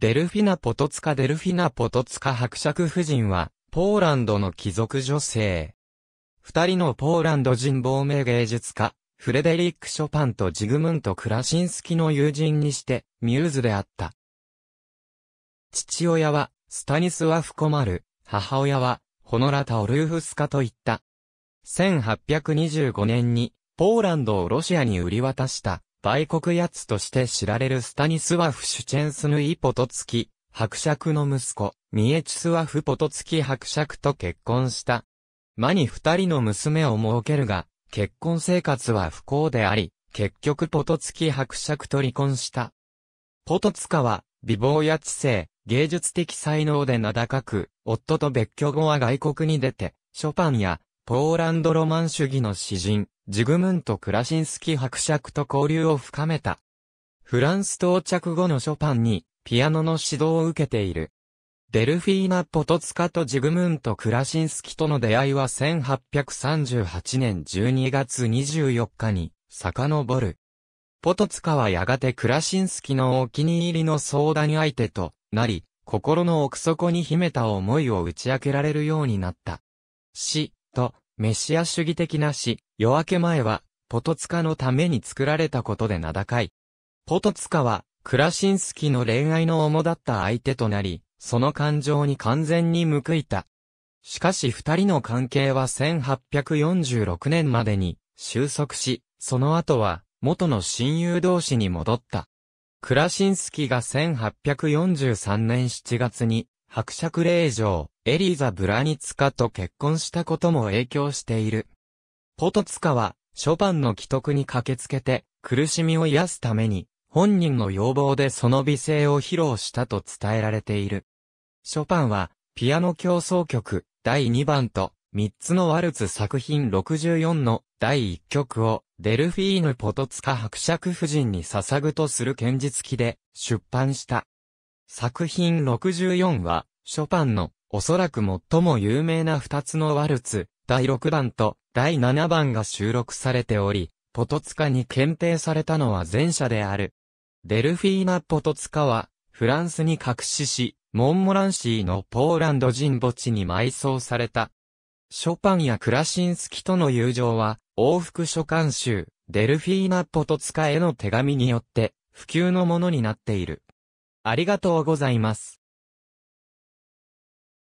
デルフィナ・ポトツカデルフィナ・ポトツカ伯爵夫人は、ポーランドの貴族女性。二人のポーランド人亡命芸術家、フレデリック・ショパンとジグムント・クラシンスキの友人にして、ミューズであった。父親は、スタニスワフ・コマル、母親は、ホノラ・タオルーフスカといった。1825年に、ポーランドをロシアに売り渡した。売国やつとして知られるスタニスワフ・シュチェンスヌイ・ポトツキ、伯爵の息子、ミエチスワフ・ポトツキ伯爵と結婚した。マに二人の娘を設けるが、結婚生活は不幸であり、結局ポトツキ伯爵と離婚した。ポトツカは、美貌や知性、芸術的才能で名高く、夫と別居後は外国に出て、ショパンや、ポーランドロマン主義の詩人、ジグムント・クラシンスキ伯爵と交流を深めた。フランス到着後のショパンに、ピアノの指導を受けている。デルフィーナ・ポトツカとジグムント・クラシンスキとの出会いは1838年12月24日に遡る。ポトツカはやがてクラシンスキのお気に入りの相談相手となり、心の奥底に秘めた思いを打ち明けられるようになった。死とメシア主義的な詩、夜明け前は、ポトツカのために作られたことで名高い。ポトツカは、クラシンスキの恋愛の主だった相手となり、その感情に完全に報いた。しかし二人の関係は1846年までに収束し、その後は元の親友同士に戻った。クラシンスキが1843年7月に伯爵令嬢、エリーザ・ブラニツカと結婚したことも影響している。ポトツカは、ショパンの既得に駆けつけて、苦しみを癒すために、本人の要望でその美声を披露したと伝えられている。ショパンは、ピアノ競奏曲第2番と、3つのワルツ作品64の第1曲を、デルフィーヌ・ポトツカ伯爵夫人に捧ぐとする剣術記で出版した。作品64は、ショパンのおそらく最も有名な二つのワルツ、第六番と第七番が収録されており、ポトツカに検定されたのは前者である。デルフィーナ・ポトツカは、フランスに隠しし、モンモランシーのポーランド人墓地に埋葬された。ショパンやクラシンスキとの友情は、往復書簡集、デルフィーナ・ポトツカへの手紙によって、普及のものになっている。ありがとうございます。